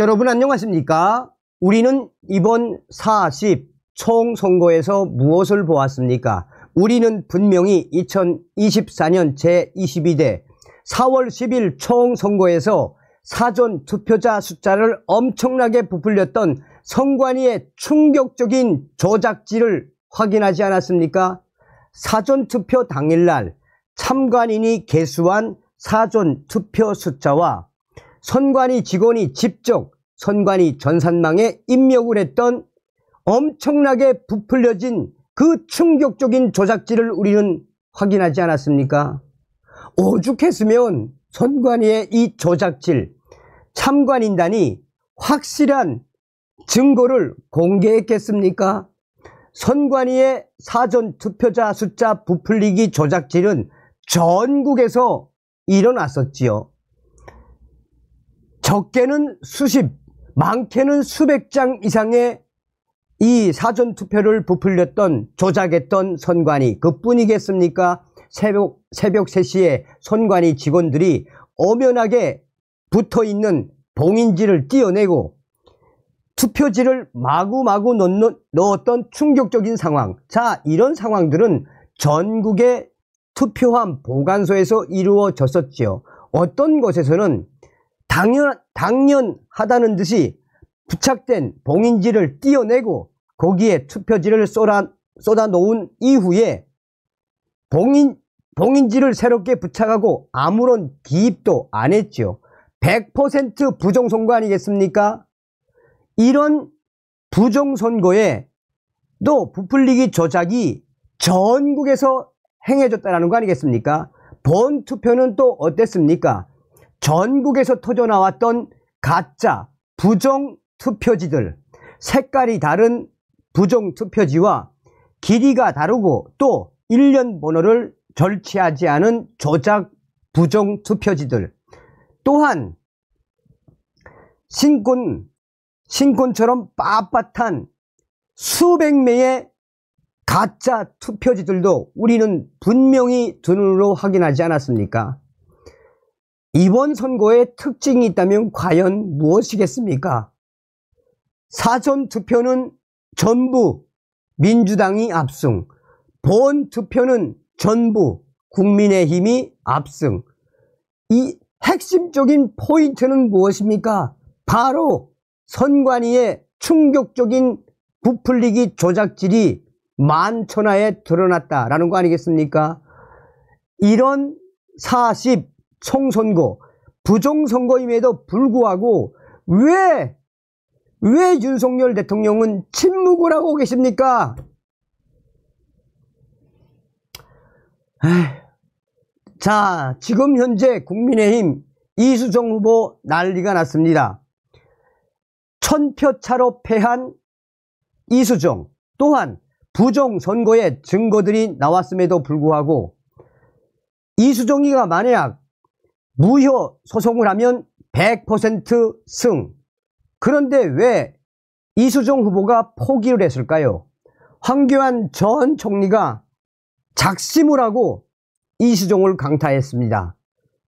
여러분 안녕하십니까? 우리는 이번 40 총선거에서 무엇을 보았습니까? 우리는 분명히 2024년 제22대 4월 10일 총선거에서 사전 투표자 숫자를 엄청나게 부풀렸던 선관위의 충격적인 조작지를 확인하지 않았습니까? 사전투표 당일날 참관인이 개수한 사전투표 숫자와 선관위 직원이 직접 선관위 전산망에 입력을 했던 엄청나게 부풀려진 그 충격적인 조작지를 우리는 확인하지 않았습니까? 오죽했으면 선관위의 이 조작질, 참관인단이 확실한 증거를 공개했겠습니까? 선관위의 사전 투표자 숫자 부풀리기 조작질은 전국에서 일어났었지요. 적게는 수십, 많게는 수백 장 이상의 이 사전투표를 부풀렸던 조작했던 선관위 그뿐이겠습니까? 새벽, 새벽 3시에 선관위 직원들이 엄연하게 붙어있는 봉인지를 띄어내고 투표지를 마구마구 넣는, 넣었던 충격적인 상황 자 이런 상황들은 전국의 투표함 보관소에서 이루어졌었지요 어떤 곳에서는 당연, 당연하다는 듯이 부착된 봉인지를 띄어내고 거기에 투표지를 쏟아, 쏟아 놓은 이후에 봉인, 봉인지를 새롭게 부착하고 아무런 기입도 안 했죠. 100% 부정선거 아니겠습니까? 이런 부정선거에 또 부풀리기 조작이 전국에서 행해졌다는 거 아니겠습니까? 본 투표는 또 어땠습니까? 전국에서 터져나왔던 가짜 부정 투표지들 색깔이 다른 부정 투표지와 길이가 다르고 또 1년 번호를 절취하지 않은 조작 부정 투표지들 또한 신권 신권처럼 빳빳한 수백 명의 가짜 투표지들도 우리는 분명히 두 눈으로 확인하지 않았습니까? 이번 선거의 특징이 있다면 과연 무엇이겠습니까? 사전 투표는 전부 민주당이 압승, 본 투표는 전부 국민의힘이 압승. 이 핵심적인 포인트는 무엇입니까? 바로 선관위의 충격적인 부풀리기 조작질이 만천하에 드러났다라는 거 아니겠습니까? 이런 40, 총선거, 부정선거임에도 불구하고 왜, 왜 윤석열 대통령은 침묵을 하고 계십니까? 자, 지금 현재 국민의힘 이수정 후보 난리가 났습니다. 천표 차로 패한 이수정 또한 부정선거의 증거들이 나왔음에도 불구하고 이수정이가 만약 무효 소송을 하면 100%승 그런데 왜 이수종 후보가 포기를 했을까요? 황교안 전 총리가 작심을 하고 이수종을 강타했습니다.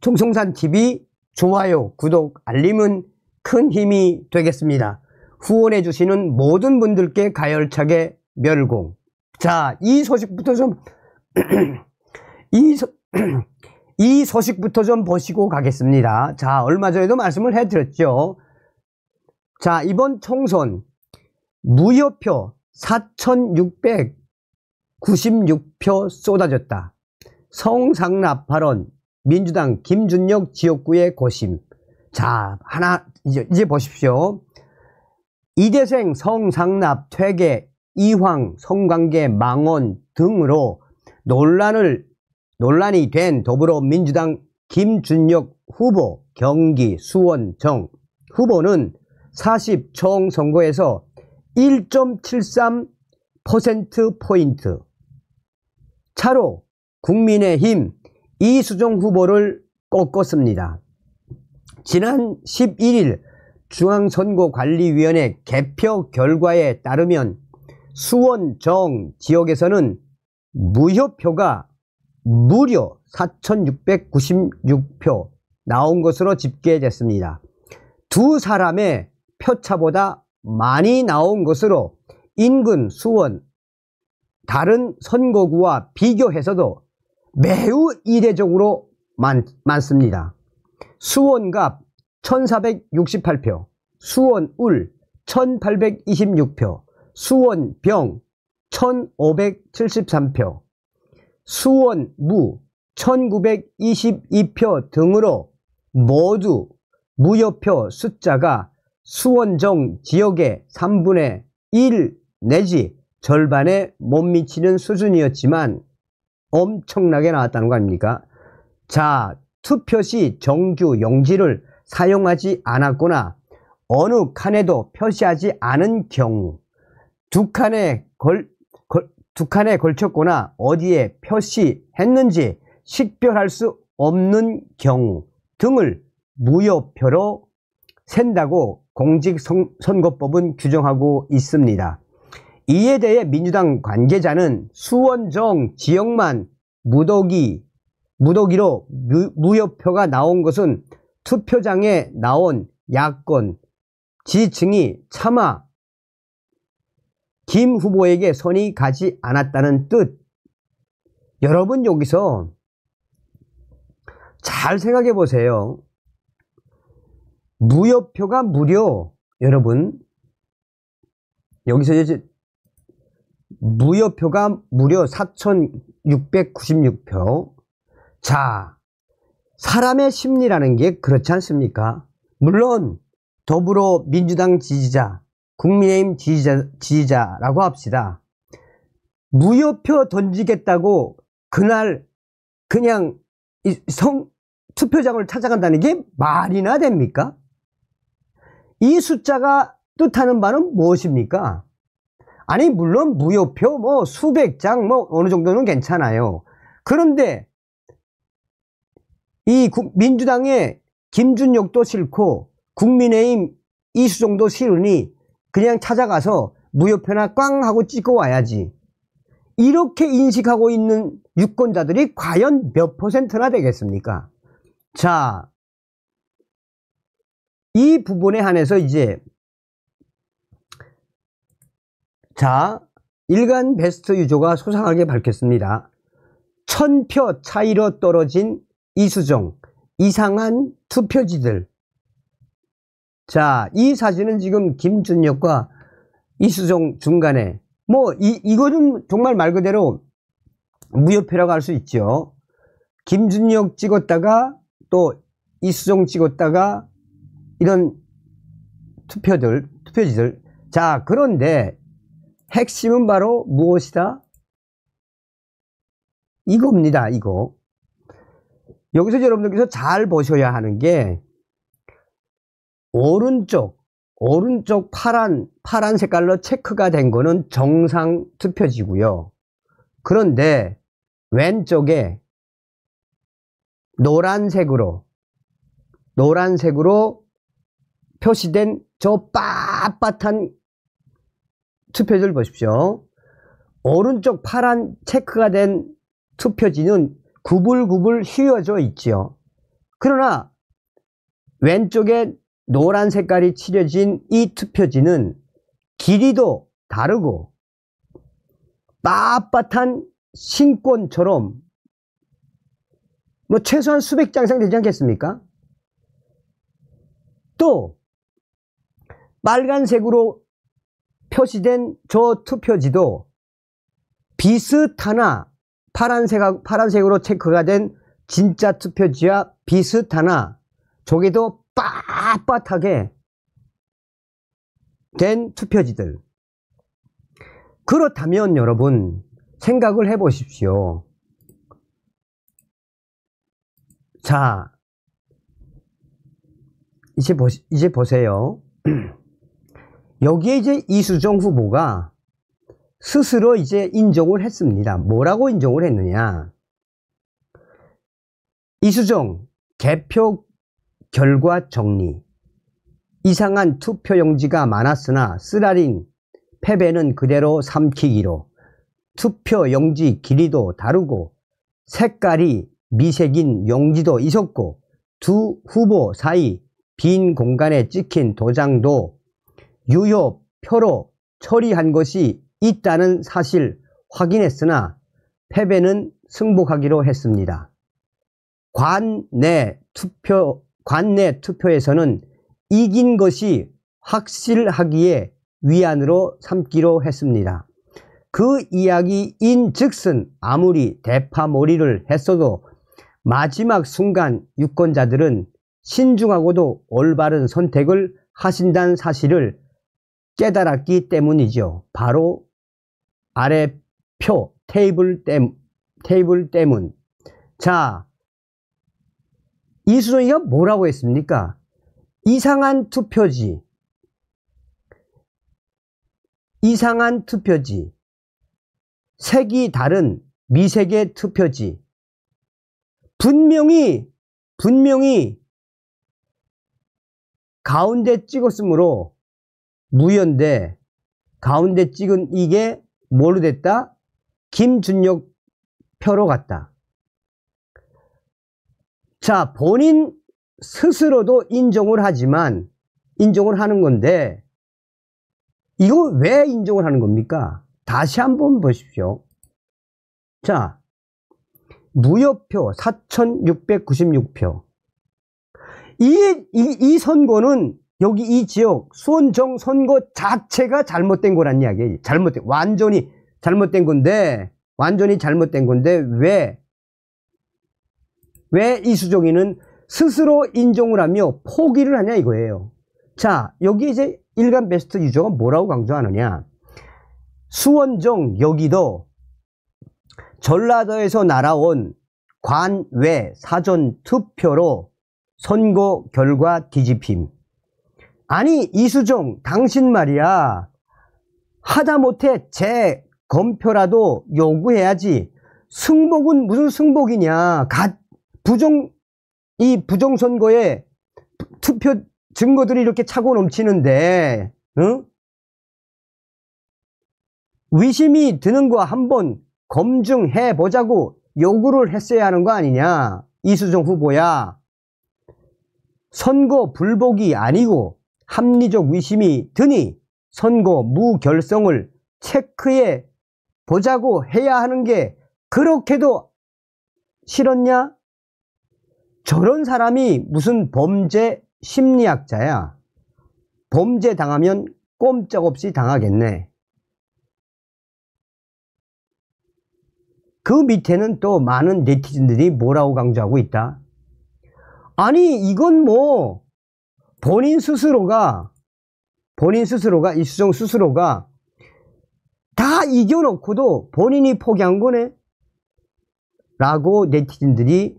총성산TV 좋아요, 구독, 알림은 큰 힘이 되겠습니다. 후원해 주시는 모든 분들께 가열차게 멸공. 자, 이 소식부터 좀, 이, 소, 이 소식부터 좀 보시고 가겠습니다. 자, 얼마 전에도 말씀을 해드렸죠. 자, 이번 총선 무효표 4,696표 쏟아졌다. 성상납 발언 민주당 김준혁 지역구의 고심. 자, 하나 이제, 이제 보십시오. 이대생 성상납 퇴계 이황 성관계 망언 등으로 논란을 논란이 된 더불어민주당 김준혁 후보 경기 수원정 후보는 40총 선거에서 1.73%포인트 차로 국민의힘 이수종 후보를 꺾었습니다. 지난 11일 중앙선거관리위원회 개표 결과에 따르면 수원정 지역에서는 무효표가 무려 4,696표 나온 것으로 집계됐습니다. 두 사람의 표차보다 많이 나온 것으로 인근 수원 다른 선거구와 비교해서도 매우 이례적으로 많, 많습니다. 수원갑 1468표, 수원울 1826표, 수원병 1573표, 수원, 무, 1922표 등으로 모두 무효표 숫자가 수원정 지역의 3분의 1 내지 절반에 못 미치는 수준이었지만 엄청나게 나왔다는 거 아닙니까? 자, 투표 시 정규 용지를 사용하지 않았거나 어느 칸에도 표시하지 않은 경우 두 칸에 걸, 두 칸에 걸쳤거나 어디에 표시했는지 식별할 수 없는 경우 등을 무효표로 센다고 공직선거법은 규정하고 있습니다. 이에 대해 민주당 관계자는 수원정 지역만 무더기, 무더기로 무, 무효표가 나온 것은 투표장에 나온 야권 지지층이 차마 김 후보에게 손이 가지 않았다는 뜻. 여러분 여기서 잘 생각해 보세요. 무효표가 무료 여러분 여기서 이제 무효표가 무려 4,696표. 자, 사람의 심리라는 게 그렇지 않습니까? 물론 더불어민주당 지지자 국민의힘 지지자, 지지자라고 합시다. 무효표 던지겠다고 그날 그냥 성 투표장을 찾아간다는 게 말이나 됩니까? 이 숫자가 뜻하는 바는 무엇입니까? 아니 물론 무효표 뭐 수백 장 뭐 어느 정도는 괜찮아요. 그런데 이 민주당의 김준혁도 싫고 국민의힘 이수정도 싫으니 그냥 찾아가서 무효표나 꽝 하고 찍어 와야지. 이렇게 인식하고 있는 유권자들이 과연 몇 퍼센트나 되겠습니까? 자, 이 부분에 한해서 이제 자, 일간 베스트 유조가 소상하게 밝혔습니다. 천표 차이로 떨어진 이수정, 이상한 투표지들, 자, 이 사진은 지금 김준혁과 이수종 중간에 뭐 이, 이거는 정말 말 그대로 무협표라고할 수 있죠. 김준혁 찍었다가 또 이수종 찍었다가 이런 투표들, 투표지들. 자, 그런데 핵심은 바로 무엇이다? 이겁니다, 이거. 여기서 여러분들께서 잘 보셔야 하는 게 오른쪽 오른쪽 파란 파란 색깔로 체크가 된 거는 정상 투표지고요. 그런데 왼쪽에 노란색으로 노란색으로 표시된 저 빳빳한 투표지를 보십시오. 오른쪽 파란 체크가 된 투표지는 구불구불 휘어져 있지요. 그러나 왼쪽에 노란 색깔이 칠해진 이 투표지는 길이도 다르고 빳빳한 신권처럼 뭐 최소한 수백 장 이상 되지 않겠습니까? 또 빨간색으로 표시된 저 투표지도 비슷하나 파란색, 파란색으로 체크가 된 진짜 투표지와 비슷하나 저게도 빳빳하게 된 투표지들. 그렇다면 여러분, 생각을 해 보십시오. 자, 이제, 보, 이제 보세요. 여기에 이제 이수정 후보가 스스로 이제 인정을 했습니다. 뭐라고 인정을 했느냐. 이수정, 개표 결과 정리 이상한 투표용지가 많았으나 쓰라린 패배는 그대로 삼키기로 투표용지 길이도 다르고 색깔이 미색인 용지도 있었고 두 후보 사이 빈 공간에 찍힌 도장도 유효 표로 처리한 것이 있다는 사실 확인했으나 패배는 승복하기로 했습니다. 관내 투표 관내 투표에서는 이긴 것이 확실하기에 위안으로 삼기로 했습니다. 그 이야기인 즉슨 아무리 대파몰이를 했어도 마지막 순간 유권자들은 신중하고도 올바른 선택을 하신다는 사실을 깨달았기 때문이죠. 바로 아래 표 테이블, 땜, 테이블 때문. 자, 이수정이가 뭐라고 했습니까? 이상한 투표지. 이상한 투표지. 색이 다른 미색의 투표지. 분명히, 분명히 가운데 찍었으므로 무연대 가운데 찍은 이게 뭐로 됐다? 김준혁 표로 갔다. 자, 본인 스스로도 인정을 하지만, 인정을 하는 건데, 이거 왜 인정을 하는 겁니까? 다시 한번 보십시오. 자, 무효표 4,696표. 이, 이, 이, 선거는 여기 이 지역 수원정 선거 자체가 잘못된 거란 이야기예요. 잘못된, 완전히 잘못된 건데, 완전히 잘못된 건데, 왜왜 이수종이는 스스로 인정을 하며 포기를 하냐 이거예요. 자, 여기 이제 일간 베스트 유저가 뭐라고 강조하느냐. 수원정 여기도 전라도에서 날아온 관외 사전 투표로 선거 결과 뒤집힘. 아니 이수종 당신 말이야 하다못해 재검표라도 요구해야지 승복은 무슨 승복이냐 가, 부정 이 부정선거에 투표 증거들이 이렇게 차고 넘치는데 응? 의심이 드는 거 한번 검증해 보자고 요구를 했어야 하는 거 아니냐 이수정 후보야 선거 불복이 아니고 합리적 의심이 드니 선거 무결성을 체크해 보자고 해야 하는 게 그렇게도 싫었냐? 저런 사람이 무슨 범죄 심리학자야. 범죄 당하면 꼼짝없이 당하겠네. 그 밑에는 또 많은 네티즌들이 뭐라고 강조하고 있다. 아니, 이건 뭐, 본인 스스로가, 본인 스스로가, 이수정 스스로가 다 이겨놓고도 본인이 포기한 거네? 라고 네티즌들이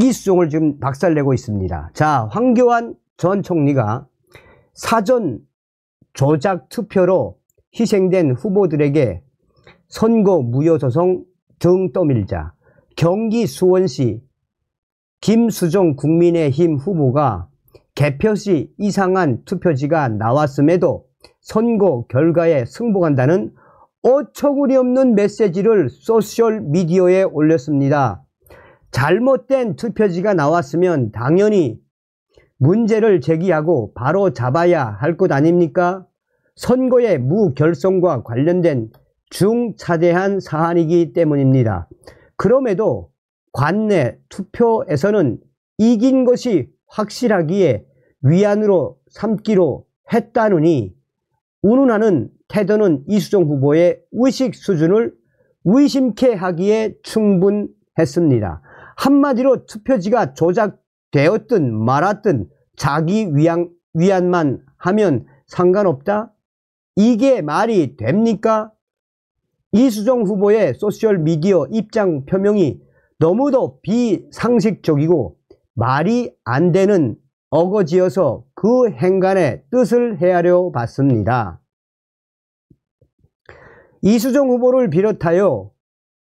이 수송을 지금 박살내고 있습니다. 자, 황교안 전 총리가 사전 조작 투표로 희생된 후보들에게 선거 무효 소송 등 떠밀자 경기 수원시 김수종 국민의힘 후보가 개표시 이상한 투표지가 나왔음에도 선거 결과에 승복한다는 어처구니없는 메시지를 소셜미디어에 올렸습니다. 잘못된 투표지가 나왔으면 당연히 문제를 제기하고 바로 잡아야 할 것 아닙니까? 선거의 무결성과 관련된 중차대한 사안이기 때문입니다. 그럼에도 관내 투표에서는 이긴 것이 확실하기에 위안으로 삼기로 했다느니 운운하는 태도는 이수정 후보의 의식 수준을 의심케 하기에 충분했습니다. 한마디로 투표지가 조작되었든 말았든 자기 위안, 위안만 하면 상관없다? 이게 말이 됩니까? 이수정 후보의 소셜미디어 입장 표명이 너무도 비상식적이고 말이 안 되는 어거지여서 그 행간의 뜻을 헤아려 봤습니다. 이수정 후보를 비롯하여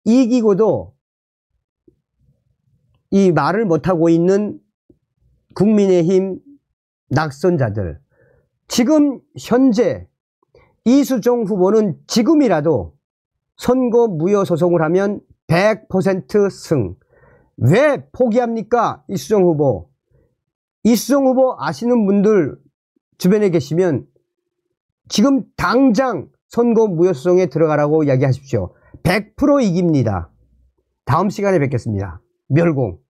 이기고도 이 말을 못하고 있는 국민의힘 낙선자들 지금 현재 이수종 후보는 지금이라도 선거 무효 소송을 하면 100% 승. 왜 포기합니까? 이수종 후보. 이수종 후보 아시는 분들 주변에 계시면 지금 당장 선거 무효 소송에 들어가라고 이야기하십시오. 100% 이깁니다. 다음 시간에 뵙겠습니다. 멸공.